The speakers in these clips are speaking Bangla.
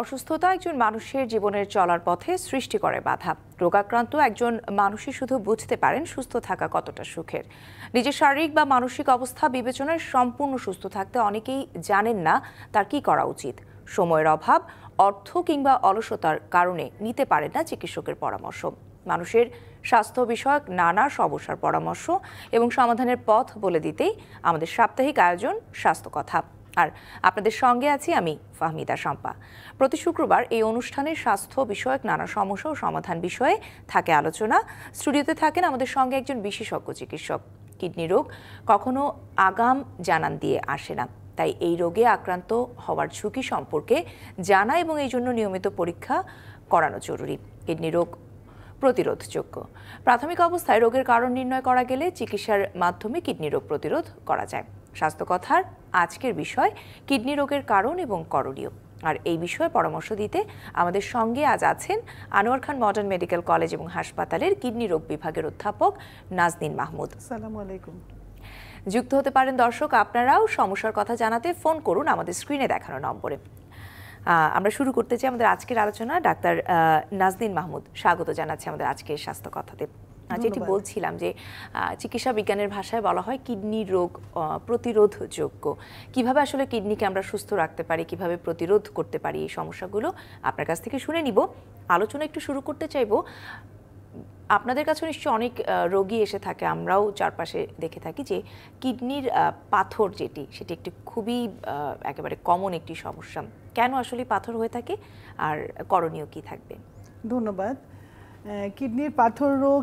অসুস্থতা একজন মানুষের জীবনের চলার পথে সৃষ্টি করে বাধা রোগাক্রান্ত একজন মানুষই শুধু বুঝতে পারেন সুস্থ থাকা কতটা সুখের নিজের শারীরিক বা মানসিক অবস্থা বিবেচনায় সম্পূর্ণ সুস্থ থাকতে অনেকেই জানেন না তার কি করা উচিত সময়ের অভাব অর্থ কিংবা অলসতার কারণে নিতে পারে না চিকিৎসকের পরামর্শ মানুষের স্বাস্থ্য বিষয়ক নানা সমস্যার পরামর্শ এবং সমাধানের পথ বলে দিতেই আমাদের সাপ্তাহিক আয়োজন স্বাস্থ্য কথা আর আপনাদের সঙ্গে আছি আমি ফাহমিদা শম্পা প্রতি শুক্রবার এই অনুষ্ঠানে স্বাস্থ্য বিষয়ক নানা সমস্যা ও সমাধান বিষয়ে থাকে আলোচনা স্টুডিওতে থাকেন আমাদের সঙ্গে একজন বিশেষজ্ঞ চিকিৎসক কিডনি রোগ কখনো আগাম জানান দিয়ে আসে না তাই এই রোগে আক্রান্ত হওয়ার ঝুঁকি সম্পর্কে জানা এবং এই জন্য নিয়মিত পরীক্ষা করানো জরুরি কিডনি রোগ প্রতিরোধযোগ্য প্রাথমিক অবস্থায় রোগের কারণ নির্ণয় করা গেলে চিকিৎসার মাধ্যমে কিডনি রোগ প্রতিরোধ করা যায় স্বাস্থ্যকথার আজকের বিষয় কিডনি রোগের কারণ এবং করণীয় আর এই বিষয়ে পরামর্শ দিতে আমাদের সঙ্গে আজ আছেন Anwar Khan modern medical college এবং হাসপাতালের কিডনি রোগ বিভাগের অধ্যাপক নাজনীন মাহমুদ আসসালামু আলাইকুম যুক্ত হতে পারেন দর্শক আপনারাও সমস্যার কথা জানাতে ফোন করুন আমাদের স্ক্রিনে দেখানো নম্বরে আমরা শুরু করতে চাই আমাদের আজকের আলোচনা ডাক্তার নাজনীন মাহমুদ স্বাগত জানাচ্ছি আমাদের আজকের স্বাস্থ্য কথাতে যেটি বলছিলাম যে চিকিৎসা বিজ্ঞানের ভাষায় বলা হয় কিডনি রোগ প্রতিরোধযোগ্য কিভাবে আসলে কিডনিকে আমরা সুস্থ রাখতে পারি কিভাবে প্রতিরোধ করতে পারি এই সমস্যাগুলো আপনার কাছ থেকে শুনে নিব আলোচনা একটু শুরু করতে চাইব আপনাদের কাছে নিশ্চয়ই অনেক রোগী এসে থাকে আমরাও চারপাশে দেখে থাকি যে কিডনির পাথর যেটি সেটি একটি খুবই একেবারে কমন একটি সমস্যা কেন আসলে পাথর হয়ে থাকে আর করণীয় কি থাকবে ধন্যবাদ কিডনির পাথর রোগ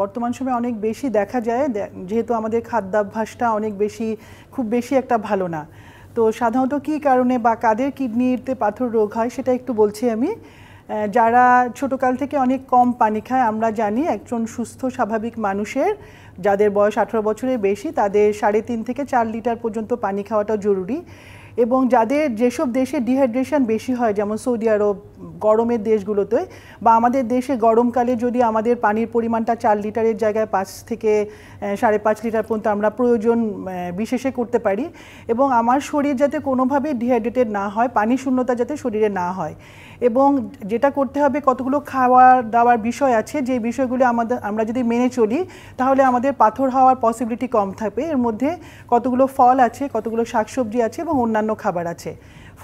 বর্তমান সময়ে অনেক বেশি দেখা যায় যেহেতু আমাদের খাদ্যাভ্যাসটা অনেক বেশি খুব বেশি একটা ভালো না তো সাধারণত কি কারণে বা কাদের কিডনিতে পাথর রোগ হয় সেটা একটু বলছি আমি যারা ছোটোকাল থেকে অনেক কম পানি খায় আমরা জানি একজন সুস্থ স্বাভাবিক মানুষের যাদের বয়স আঠারো বছরের বেশি তাদের সাড়ে তিন থেকে চার লিটার পর্যন্ত পানি খাওয়াটা জরুরি এবং যাদের যেসব দেশে ডিহাইড্রেশন বেশি হয় যেমন সৌদি আরব গরমের দেশগুলোতে বা আমাদের দেশে গরমকালে যদি আমাদের পানির পরিমাণটা চার লিটারের জায়গায় পাঁচ থেকে সাড়ে পাঁচ লিটার পর্যন্ত আমরা প্রয়োজন বিশেষে করতে পারি এবং আমার শরীর যাতে কোনোভাবে ডিহাইড্রেটেড না হয় পানি শূন্যতা যাতে শরীরে না হয় এবং যেটা করতে হবে কতগুলো খাওয়ার দাওয়ার বিষয় আছে যে বিষয়গুলো আমাদের আমরা যদি মেনে চলি তাহলে আমাদের পাথর হওয়ার পসিবিলিটি কম থাকবে এর মধ্যে কতগুলো ফল আছে কতগুলো শাকসবজি আছে এবং অন্যান্য খাবার আছে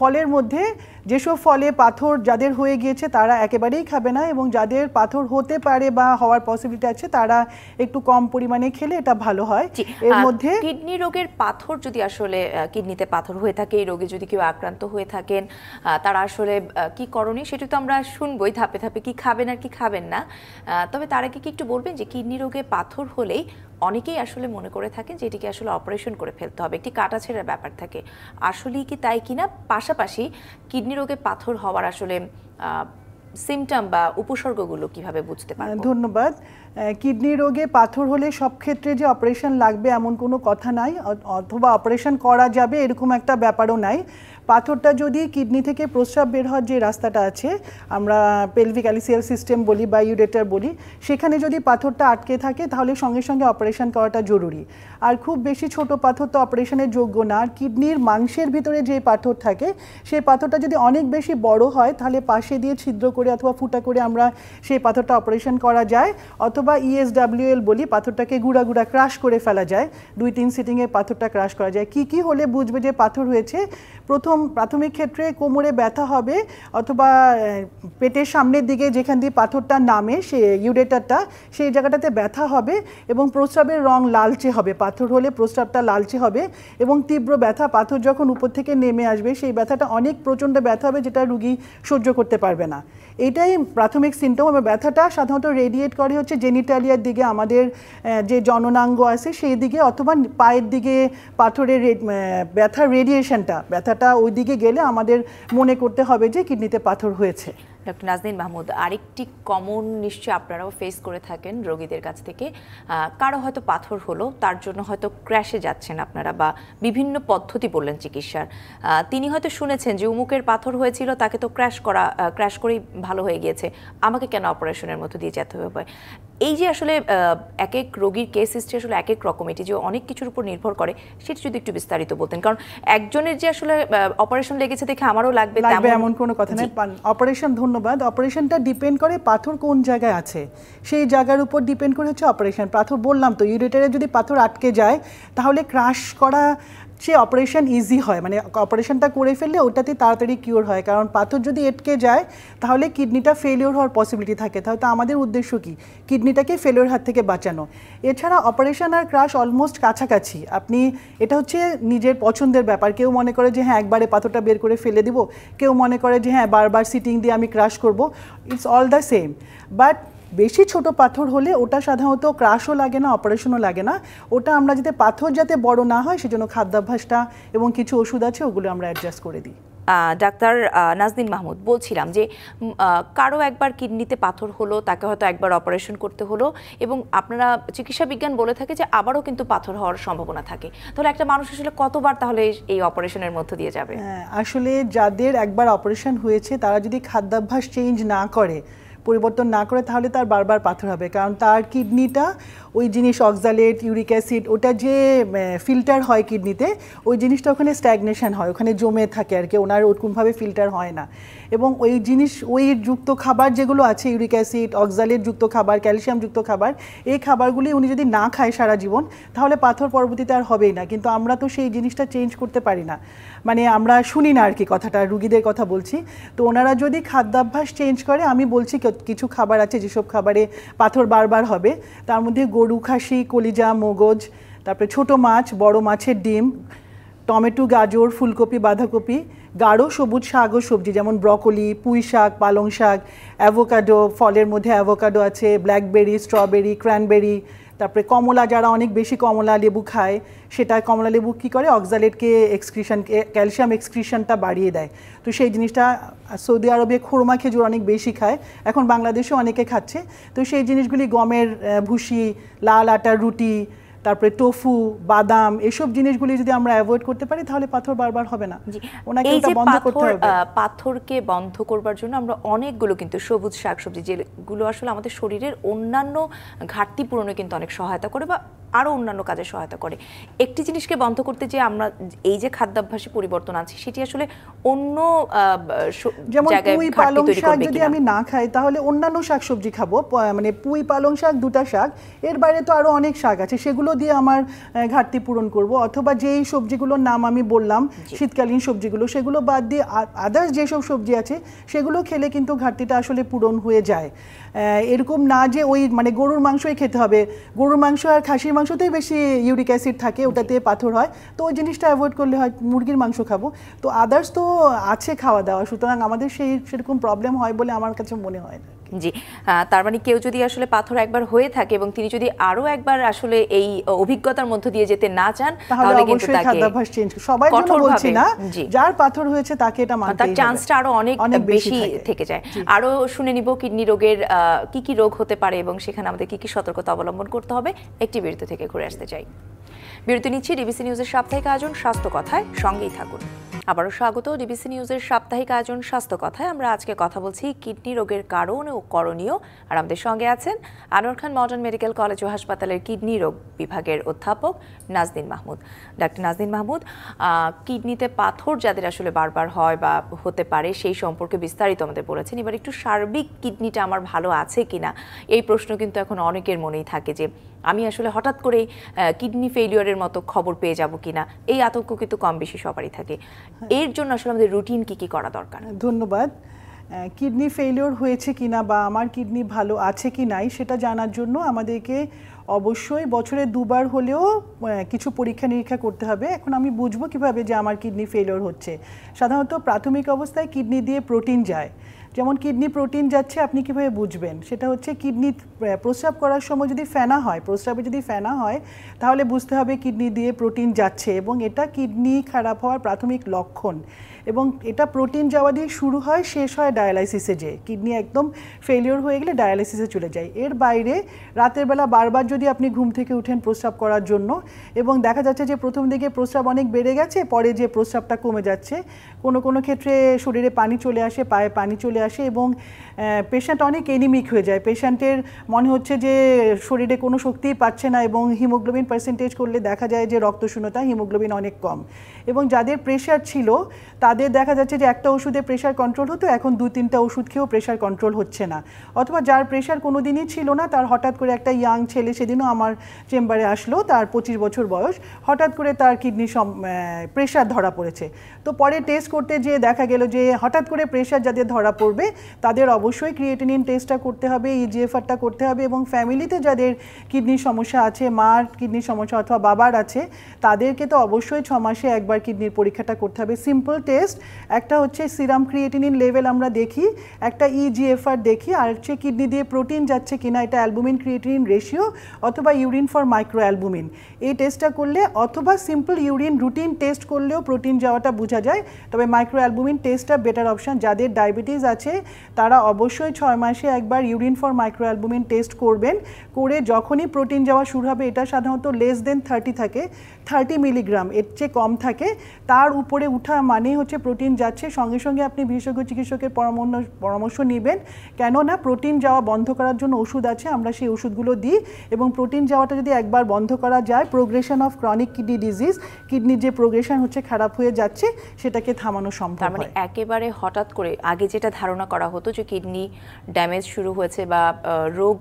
ফলের মধ্যে যেসব ফলে পাথর যাদের হয়ে গিয়েছে তারা একেবারেই খাবে না এবং যাদের পাথর হতে পারে বা হওয়ার পসিবিলিটি আছে তারা একটু কম পরিমাণে খেলে এটা ভালো হয় এর মধ্যে কিডনি রোগের পাথর যদি আসলে কিডনিতে পাথর হয়ে থাকে এই রোগে যদি কেউ আক্রান্ত হয়ে থাকেন তারা আসলে কি করণীয় সেটা তো আমরা শুনবই ধাপে ধাপে কি খাবেন আর কি খাবেন না তবে তার আগে কি একটু বলবেন যে কিডনি রোগে পাথর হলেই অনেকেই আসলে মনে করে থাকেন যে এটিকে আসলে অপারেশন করে ফেলতে হবে একটি ছেঁড়ার ব্যাপার থাকে আসলেই কি তাই কিনা পাশাপাশি কিডনি রোগে পাথর হওয়ার আসলে সিমটম বা উপসর্গগুলো কিভাবে বুঝতে হ্যাঁ, পারেন ধন্যবাদ কিডনি রোগে পাথর হলে সব ক্ষেত্রে যে অপারেশন লাগবে এমন কোনো কথা নাই অথবা অপারেশন করা যাবে এরকম একটা ব্যাপারও নাই পাথরটা যদি কিডনি থেকে প্রস্রাব বের হওয়ার যে রাস্তাটা আছে আমরা পেলভিক অ্যালিসিয়াল সিস্টেম বলি বা ইউরেটার বলি সেখানে যদি পাথরটা আটকে থাকে তাহলে সঙ্গে সঙ্গে অপারেশন করাটা জরুরি আর খুব বেশি ছোট পাথর তো অপারেশনের যোগ্য না আর কিডনির মাংসের ভিতরে যে পাথর থাকে সেই পাথরটা যদি অনেক বেশি বড় হয় তাহলে পাশে দিয়ে ছিদ্র করে অথবা ফুটা করে আমরা সেই পাথরটা অপারেশন করা যায় অথবা অথবা ইএসডাব্লিউএল e বলি পাথরটাকে গুঁড়া গুঁড়া ক্রাশ করে ফেলা যায় দুই তিন সিটিংয়ে পাথরটা ক্রাশ করা যায় কি কি হলে বুঝবে যে পাথর হয়েছে প্রথম প্রাথমিক ক্ষেত্রে কোমরে ব্যথা হবে অথবা পেটের সামনের দিকে যেখান দিয়ে পাথরটা নামে সে ইউরেটারটা সেই জায়গাটাতে ব্যথা হবে এবং প্রস্রাবের রং লালচে হবে পাথর হলে প্রস্রাবটা লালচে হবে এবং তীব্র ব্যথা পাথর যখন উপর থেকে নেমে আসবে সেই ব্যথাটা অনেক প্রচণ্ড ব্যথা হবে যেটা রুগী সহ্য করতে পারবে না এটাই প্রাথমিক সিমটম এবং ব্যথাটা সাধারণত রেডিয়েট করে হচ্ছে যে জেনিটালিয়ার দিকে আমাদের যে জননাঙ্গ আছে সেই দিকে অথবা পায়ের দিকে পাথরের ব্যথার রেডিয়েশনটা ব্যথাটা ওই দিকে গেলে আমাদের মনে করতে হবে যে কিডনিতে পাথর হয়েছে ডক্টর নাজদিন মাহমুদ আরেকটি কমন নিশ্চয়ই আপনারাও ফেস করে থাকেন রোগীদের কাছ থেকে কারো হয়তো পাথর হলো তার জন্য হয়তো ক্র্যাশে যাচ্ছেন আপনারা বা বিভিন্ন পদ্ধতি বললেন চিকিৎসার তিনি হয়তো শুনেছেন যে উমুকের পাথর হয়েছিল তাকে তো ক্র্যাশ করা ক্র্যাশ করেই ভালো হয়ে গিয়েছে আমাকে কেন অপারেশনের মতো দিয়ে যেতে হবে এই যে আসলে এক এক রোগীর কেস হিস্ট্রি আসলে এক এক রকম এটি যে অনেক কিছুর উপর নির্ভর করে সেটি যদি একটু বিস্তারিত বলতেন কারণ একজনের যে আসলে অপারেশন লেগেছে দেখে আমারও লাগবে লাগবে এমন কোনো কথা নেই অপারেশন ধন্যবাদ অপারেশনটা ডিপেন্ড করে পাথর কোন জায়গায় আছে সেই জায়গার উপর ডিপেন্ড করে হচ্ছে অপারেশন পাথর বললাম তো ইউরেটারে যদি পাথর আটকে যায় তাহলে ক্রাশ করা সে অপারেশন ইজি হয় মানে অপারেশনটা করে ফেললে ওটাতে তাড়াতাড়ি কিওর হয় কারণ পাথর যদি এটকে যায় তাহলে কিডনিটা ফেলিওর হওয়ার পসিবিলিটি থাকে তাহলে আমাদের উদ্দেশ্য কি কিডনিটাকে ফেলিওর হাত থেকে বাঁচানো এছাড়া অপারেশন আর ক্রাশ অলমোস্ট কাছাকাছি আপনি এটা হচ্ছে নিজের পছন্দের ব্যাপার কেউ মনে করে যে হ্যাঁ একবারে পাথরটা বের করে ফেলে দিব কেউ মনে করে যে হ্যাঁ বারবার সিটিং দিয়ে আমি ক্রাশ করব it's all the same but বেশি ছোট পাথর হলে ওটা সাধারণত ক্রাশও লাগে না অপারেশনও লাগে না ওটা আমরা যাতে পাথর যাতে বড় না হয় সেজন্য খাদ্যাভ্যাসটা এবং কিছু ওষুধ আছে ওগুলো আমরা অ্যাডজাস্ট করে দিই ডাক্তার নাজদিন মাহমুদ বলছিলাম যে কারো একবার কিডনিতে পাথর হলো তাকে হয়তো একবার অপারেশন করতে হলো এবং আপনারা চিকিৎসা বিজ্ঞান বলে থাকে যে আবারও কিন্তু পাথর হওয়ার সম্ভাবনা থাকে তাহলে একটা মানুষ আসলে কতবার তাহলে এই অপারেশনের মধ্য দিয়ে যাবে হ্যাঁ, আসলে যাদের একবার অপারেশন হয়েছে তারা যদি খাদ্যাভ্যাস চেঞ্জ না করে পরিবর্তন না করে তাহলে তার বারবার পাথর হবে কারণ তার কিডনিটা ওই জিনিস অক্সালেট ইউরিক অ্যাসিড ওটা যে ফিল্টার হয় কিডনিতে ওই জিনিসটা ওখানে স্ট্যাগনেশন হয় ওখানে জমে থাকে আর কি ওনার ওরকমভাবে ফিল্টার হয় না এবং ওই জিনিস ওই যুক্ত খাবার যেগুলো আছে ইউরিক অ্যাসিড অক্সালেট যুক্ত খাবার ক্যালসিয়াম যুক্ত খাবার এই খাবারগুলি উনি যদি না খায় সারা জীবন তাহলে পাথর পরবর্তীতে আর হবেই না কিন্তু আমরা তো সেই জিনিসটা চেঞ্জ করতে পারি না মানে আমরা শুনি না আর কি কথাটা রুগীদের কথা বলছি তো ওনারা যদি খাদ্যাভ্যাস চেঞ্জ করে আমি বলছি কেউ কিছু খাবার আছে যেসব খাবারে পাথর বারবার হবে তার মধ্যে গরু খাসি কলিজা মগজ তারপরে ছোট মাছ বড় মাছের ডিম টমেটো গাজর ফুলকপি বাঁধাকপি গাঢ় সবুজ শাক ও সবজি যেমন ব্রকলি পুঁই শাক পালং শাক অ্যাভোকাডো ফলের মধ্যে অ্যাভোকাডো আছে ব্ল্যাকবেরি স্ট্রবেরি ক্র্যানবেরি তারপরে কমলা যারা অনেক বেশি কমলা লেবু খায় সেটা কমলা লেবু কী করে অক্সালেটকে এক্সক্রিশন ক্যালসিয়াম এক্সক্রিশনটা বাড়িয়ে দেয় তো সেই জিনিসটা সৌদি আরবে খোরমা খেজুর অনেক বেশি খায় এখন বাংলাদেশেও অনেকে খাচ্ছে তো সেই জিনিসগুলি গমের ভুসি লাল আটার রুটি তারপরে টোফু বাদাম এসব জিনিসগুলি যদি আমরা অ্যাভয়েড করতে পারি তাহলে পাথর বারবার হবে না ওনাকে ওটা বন্ধ করতে হবে পাথরকে বন্ধ করবার জন্য আমরা অনেকগুলো কিন্তু সবুজ শাকসবজি যেগুলো আসলে আমাদের শরীরের অন্যান্য ঘাটতি পূরণে কিন্তু অনেক সহায়তা করে বা আরও অন্যান্য কাজে সহায়তা করে একটি জিনিসকে বন্ধ করতে যে আমরা এই যে খাদ্যাভ্যাসে পরিবর্তন আছে সেটি আসলে অন্য যেমন পুঁই পালং শাক যদি আমি না খাই তাহলে অন্যান্য শাকসবজি খাবো মানে পুঁই পালং শাক দুটা শাক এর বাইরে তো আরো অনেক শাক আছে সেগুলো দিয়ে আমার ঘাটতি পূরণ করব অথবা যেই সবজিগুলোর নাম আমি বললাম শীতকালীন সবজিগুলো সেগুলো বাদ দিয়ে আদার্স যেসব সবজি আছে সেগুলো খেলে কিন্তু ঘাটতিটা আসলে পূরণ হয়ে যায় এরকম না যে ওই মানে গরুর মাংসই খেতে হবে গরুর মাংস আর খাসির মাংসতেই বেশি ইউরিক অ্যাসিড থাকে ওটাতে পাথর হয় তো ওই জিনিসটা অ্যাভয়েড করলে হয় মুরগির মাংস খাবো তো আদার্স তো আছে খাওয়া দাওয়া সুতরাং আমাদের সেই সেরকম প্রবলেম হয় বলে আমার কাছে মনে হয় না জি তার মানে কেউ যদি আসলে পাথর একবার হয়ে থাকে এবং তিনি যদি আরো একবার আসলে এই অভিজ্ঞতার মধ্য দিয়ে যেতে না চান তাহলে কিন্তু তাকে খাদ্যাভ্যাস চেঞ্জ সবাই জন্য বলছি না যার পাথর হয়েছে তাকে এটা মানতে তার চান্সটা আরো অনেক বেশি থেকে যায় আরো শুনে নিব কিডনি রোগের কি কি রোগ হতে পারে এবং সেখানে আমাদের কি কি সতর্কতা অবলম্বন করতে হবে একটি বিরতি থেকে ঘুরে আসতে চাই বিরতি নিচ্ছি ডিবিসি নিউজের সাপ্তাহিক আয়োজন স্বাস্থ্য কথায় সঙ্গেই থাকুন আবারও স্বাগত ডিবিসি নিউজের সাপ্তাহিক আয়োজন স্বাস্থ্য কথায় আমরা আজকে কথা বলছি কিডনি রোগের কারণ ও করণীয় আর আমাদের সঙ্গে আছেন Anwar Khan modern medical college ও হাসপাতালের কিডনি রোগ বিভাগের অধ্যাপক নাজদিন মাহমুদ ডাক্তার নাজদিন মাহমুদ কিডনিতে পাথর যাদের আসলে বারবার হয় বা হতে পারে সেই সম্পর্কে বিস্তারিত আমাদের বলেছেন এবার একটু সার্বিক কিডনিটা আমার ভালো আছে কিনা এই প্রশ্ন কিন্তু এখন অনেকের মনেই থাকে যে আমি আসলে হঠাৎ করে কিডনি ফেলিওরের মতো খবর পেয়ে যাব কিনা এই আতঙ্ক কিন্তু কম বেশি সবারই থাকে হ্যাঁ। এর জন্য আসলে আমাদের রুটিন কি কি করা দরকার হ্যাঁ, ধন্যবাদ কিডনি ফেলিওর হয়েছে কিনা বা আমার কিডনি ভালো আছে কি নাই সেটা জানার জন্য আমাদেরকে অবশ্যই বছরে দুবার হলেও কিছু পরীক্ষা নিরীক্ষা করতে হবে এখন আমি বুঝবো কিভাবে যে আমার কিডনি ফেলিওর হচ্ছে সাধারণত প্রাথমিক অবস্থায় কিডনি দিয়ে প্রোটিন যায় যেমন কিডনি প্রোটিন যাচ্ছে আপনি কিভাবে বুঝবেন সেটা হচ্ছে কিডনি প্রস্রাব করার সময় যদি ফেনা হয় প্রস্রাবে যদি ফেনা হয় তাহলে বুঝতে হবে কিডনি দিয়ে প্রোটিন যাচ্ছে এবং এটা কিডনি খারাপ হওয়ার প্রাথমিক লক্ষণ এবং এটা প্রোটিন যাওয়া দিয়ে শুরু হয় শেষ হয় ডায়ালাইসিসে যে কিডনি একদম ফেলিওর হয়ে গেলে ডায়ালাইসিসে চলে যায় এর বাইরে রাতের বেলা বারবার যদি আপনি ঘুম থেকে উঠেন প্রস্রাব করার জন্য এবং দেখা যাচ্ছে যে প্রথম দিকে প্রস্রাব অনেক বেড়ে গেছে পরে যে প্রস্রাবটা কমে যাচ্ছে কোনো কোনো ক্ষেত্রে শরীরে পানি চলে আসে পায়ে পানি চলে আসে এবং পেশেন্ট অনেক এনিমিক হয়ে যায় পেশেন্টের মনে হচ্ছে যে শরীরে কোনো শক্তিই পাচ্ছে না এবং হিমোগ্লোবিন পার্সেন্টেজ করলে দেখা যায় যে রক্তশূন্যতা হিমোগ্লোবিন অনেক কম এবং যাদের প্রেশার ছিল তাদের দেখা যাচ্ছে যে একটা ওষুধে প্রেশার কন্ট্রোল হতো এখন দু তিনটা ওষুধ খেয়েও প্রেশার কন্ট্রোল হচ্ছে না অথবা যার প্রেশার কোনো দিনই ছিল না তার হঠাৎ করে একটা ইয়াং ছেলে সেদিনও আমার চেম্বারে আসলো তার পঁচিশ বছর বয়স হঠাৎ করে তার কিডনি সম প্রেশার ধরা পড়েছে তো পরে টেস্ট করতে যেয়ে দেখা গেল যে হঠাৎ করে প্রেশার যাদের ধরা পড় করবে তাদের অবশ্যই ক্রিয়েটিনিন টেস্টটা করতে হবে ইজিএফআরটা e করতে হবে এবং ফ্যামিলিতে যাদের কিডনির সমস্যা আছে মার কিডনির সমস্যা অথবা বাবার আছে তাদেরকে তো অবশ্যই ছ মাসে একবার কিডনির পরীক্ষাটা করতে হবে সিম্পল টেস্ট একটা হচ্ছে সিরাম ক্রিয়েটিনিন লেভেল আমরা দেখি একটা ইজিএফআর e দেখি আর হচ্ছে কিডনি দিয়ে প্রোটিন যাচ্ছে কিনা এটা অ্যালবুমিন ক্রিয়েটিনিন রেশিও অথবা ইউরিন ফর মাইক্রো অ্যালবুমিন এই টেস্টটা করলে অথবা সিম্পল ইউরিন রুটিন টেস্ট করলেও প্রোটিন যাওয়াটা বোঝা যায় তবে মাইক্রো অ্যালবুমিন টেস্টটা বেটার অপশান যাদের ডায়াবেটিস আছে আছে তারা অবশ্যই ছয় মাসে একবার urine for micro albumin test করবেন করে যখনই প্রোটিন যাওয়া শুরু হবে এটা সাধারণত লেস দেন থার্টি থাকে থার্টি মিলিগ্রাম এর চেয়ে কম থাকে তার উপরে উঠা মানেই হচ্ছে প্রোটিন যাচ্ছে সঙ্গে সঙ্গে আপনি বিশেষজ্ঞ চিকিৎসকের পরামর্শ পরামর্শ নেবেন কেননা প্রোটিন যাওয়া বন্ধ করার জন্য ওষুধ আছে আমরা সেই ওষুধগুলো দিই এবং প্রোটিন যাওয়াটা যদি একবার বন্ধ করা যায় progression of chronic kidney disease কিডনির যে প্রোগ্রেশন হচ্ছে খারাপ হয়ে যাচ্ছে সেটাকে থামানো সম্ভব মানে একেবারে হঠাৎ করে আগে যেটা ধারণা করা হতো যে কিডনি ড্যামেজ শুরু হয়েছে বা রোগ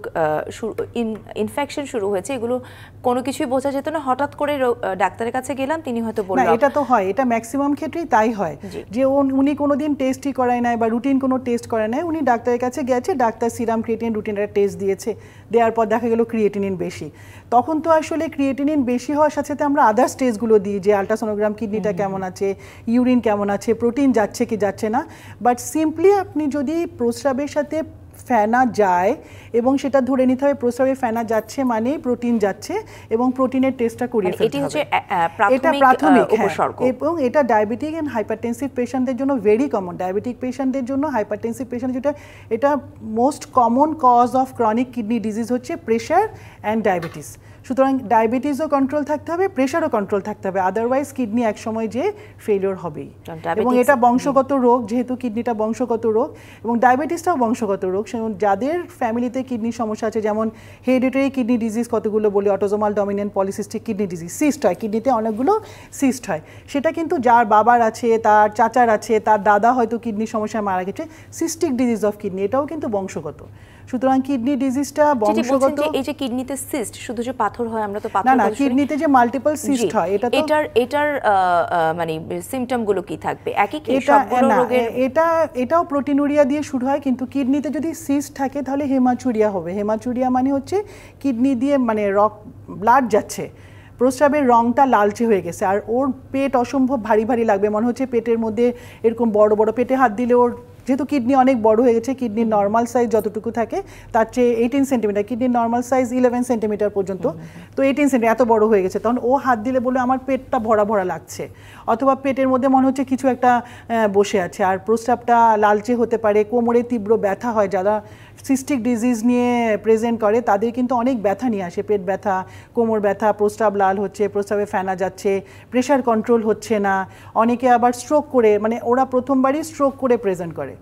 ইনফেকশন শুরু হয়েছে এগুলো কোনো কিছুই বোঝা যেত না হঠাৎ করে ডাক্তারের কাছে গেলাম তিনি হয়তো বললেন এটা তো হয় এটা ম্যাক্সিমাম ক্ষেত্রেই তাই হয় যে উনি কোনোদিন টেস্টই করায় নাই বা রুটিন কোনো টেস্ট করায় নাই উনি ডাক্তারের কাছে গেছে ডাক্তার সিরাম ক্রিয়েটিন রুটিন একটা টেস্ট দিয়েছে দেওয়ার পর দেখা গেল ক্রিয়েটিনিন বেশি তখন তো আসলে ক্রিয়েটিনিন বেশি হওয়ার সাথে সাথে আমরা আদার্স টেস্টগুলো দিই যে আলট্রাসোনোগ্রাম কিডনিটা কেমন আছে ইউরিন কেমন আছে প্রোটিন যাচ্ছে কি যাচ্ছে না বাট সিম্পলি আপনি যদি প্রস্রাবের সাথে ফেনা যায় এবং সেটা ধরে নিতে হবে প্রস্রাবে ফেনা যাচ্ছে মানে প্রোটিন যাচ্ছে এবং প্রোটিনের টেস্টটা করিয়ে মানে ফেলতে হবে এটা প্রাথমিক হ্যাঁ। এবং এটা ডায়াবেটিক এন্ড হাইপারটেনসিভ পেশেন্টদের জন্য ভেরি কমন ডায়াবেটিক পেশেন্টদের জন্য হাইপারটেনসিভ পেশেন্ট যেটা এটা most common cause of chronic kidney disease হচ্ছে প্রেশার অ্যান্ড ডায়াবেটিস সুতরাং ডায়াবেটিসও কন্ট্রোল থাকতে হবে প্রেশারও কন্ট্রোল থাকতে হবে আদারওয়াইজ কিডনি একসময় যে ফেলিওর হবেই এবং এটা বংশগত রোগ যেহেতু কিডনিটা বংশগত রোগ এবং ডায়াবেটিসটাও বংশগত রোগ যাদের ফ্যামিলিতে কিডনির সমস্যা আছে যেমন হেডেটারি কিডনি ডিজিজ কতগুলো বলি autosomal dominant polycystic kidney disease cyst হয় কিডনিতে অনেকগুলো সিস্ট হয় সেটা কিন্তু যার বাবার আছে তার চাচার আছে তার দাদা হয়তো কিডনির সমস্যায় মারা গেছে সিস্টিক ডিজিজ অফ কিডনি এটাও কিন্তু বংশগত সুতরাং কিডনি ডিজিজটা বংশগত এই যে কিডনিতে সিস্ট শুধু যে পাথর হয় আমরা তো পাথর না না কিডনিতে যে মাল্টিপল সিস্ট হয় এটা তো এটার এটার মানে সিম্পটম গুলো কি থাকবে একই কি সবগুলো রোগের এটা এটাও প্রোটিনুরিয়া দিয়ে শুরু হয় কিন্তু কিডনিতে যদি সিস্ট থাকে তাহলে হেমাচুরিয়া হবে হেমাচুরিয়া মানে হচ্ছে কিডনি দিয়ে মানে রক ব্লাড যাচ্ছে প্রস্রাবের রঙটা লালচে হয়ে গেছে আর ওর পেট অসম্ভব ভারী ভারী লাগবে মনে হচ্ছে পেটের মধ্যে এরকম বড় বড় পেটে হাত দিলে ওর যেহেতু কিডনি অনেক বড় হয়ে গেছে কিডনির নর্মাল সাইজ যতটুকু থাকে তার চেয়ে এইটিন সেন্টিমিটার কিডনির নর্মাল সাইজ ইলেভেন সেন্টিমিটার পর্যন্ত তো এইটিন সেন্টিমিটার এত বড় হয়ে গেছে তখন ও হাত দিলে বলে আমার পেটটা ভরা ভরা লাগছে অথবা পেটের মধ্যে মনে হচ্ছে কিছু একটা বসে আছে আর প্রস্রাবটা লালচে হতে পারে কোমরে তীব্র ব্যথা হয় যারা সিস্টিক ডিজিজ নিয়ে প্রেজেন্ট করে তাদের কিন্তু অনেক ব্যথা নিয়ে আসে পেট ব্যথা কোমর ব্যথা প্রস্রাব লাল হচ্ছে প্রস্রাবে ফেনা যাচ্ছে প্রেশার কন্ট্রোল হচ্ছে না অনেকে আবার স্ট্রোক করে মানে ওরা প্রথমবারই স্ট্রোক করে প্রেজেন্ট করে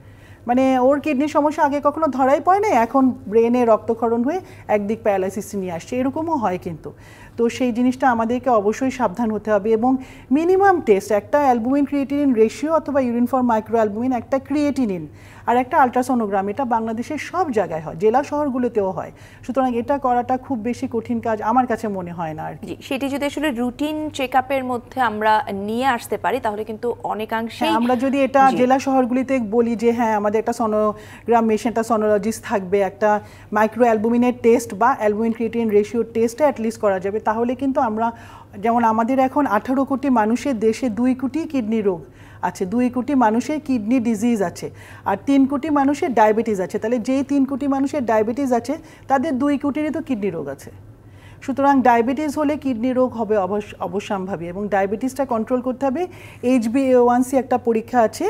মানে ওর কিডনির সমস্যা আগে কখনো ধরাই পড়ে না এখন ব্রেনে রক্তক্ষরণ হয়ে একদিক প্যারালাইসিস নিয়ে আসছে এরকমও হয় কিন্তু তো সেই জিনিসটা আমাদেরকে অবশ্যই সাবধান হতে হবে এবং মিনিমাম টেস্ট একটা অ্যালবুমিন ক্রিয়েটিনিন রেশিও অথবা ইউরিন ফর মাইক্রো অ্যালবুমিন একটা ক্রিয়েটিনিন আর একটা আলট্রাসোনোগ্রাম এটা বাংলাদেশের সব জায়গায় হয় জেলা শহরগুলোতেও হয় সুতরাং এটা করাটা খুব বেশি কঠিন কাজ আমার কাছে মনে হয় না আর কি সেটি যদি আসলে রুটিন চেক আপের মধ্যে আমরা নিয়ে আসতে পারি তাহলে কিন্তু অনেকাংশে হ্যাঁ, আমরা যদি এটা জেলা শহরগুলিতে বলি যে হ্যাঁ আমাদের একটা সনোগ্রাম মেশিন একটা সনোলজিস্ট থাকবে একটা মাইক্রো অ্যালবুমিনের টেস্ট বা অ্যালবুমিন ক্রিয়েটিন রেশিও টেস্টটা অ্যাটলিস্ট করা যাবে তাহলে কিন্তু আমরা যেমন আমাদের এখন আঠারো কোটি মানুষের দেশে দুই কোটি কিডনি রোগ আছে দুই কোটি মানুষের কিডনি ডিজিজ আছে আর তিন কোটি মানুষের ডায়াবেটিস আছে তাহলে যেই তিন কোটি মানুষের ডায়াবেটিস আছে তাদের দুই কোটিরই তো কিডনি রোগ আছে সুতরাং ডায়াবেটিস হলে কিডনি রোগ হবে অবশ্যম্ভাবী এবং ডায়াবেটিসটা কন্ট্রোল করতে হবে এইচ বি একটা পরীক্ষা আছে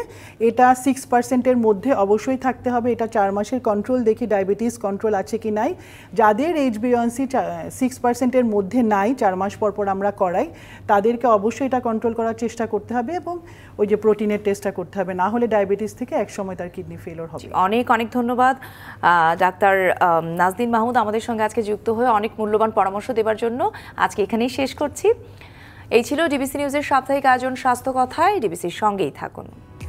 এটা সিক্স পার্সেন্টের মধ্যে অবশ্যই থাকতে হবে এটা চার মাসের কন্ট্রোল দেখি ডায়াবেটিস কন্ট্রোল আছে কি নাই যাদের এইচ বি ওয়ানসি সিক্স পার্সেন্টের মধ্যে নাই চার মাস পর পর আমরা করাই তাদেরকে অবশ্যই এটা কন্ট্রোল করার চেষ্টা করতে হবে এবং ওই যে প্রোটিনের টেস্টটা করতে হবে না হলে ডায়াবেটিস থেকে একসময় তার কিডনি ফেলোর হবে অনেক অনেক ধন্যবাদ ডাক্তার নাজদিন মাহমুদ আমাদের সঙ্গে আজকে যুক্ত হয়ে অনেক মূল্যবান পরামর্শ পরামর্শ দেবার জন্য আজকে এখানেই শেষ করছি এই ছিল ডিবিসি নিউজের সাপ্তাহিক আয়োজন স্বাস্থ্য কথায় ডিবিসির সঙ্গেই থাকুন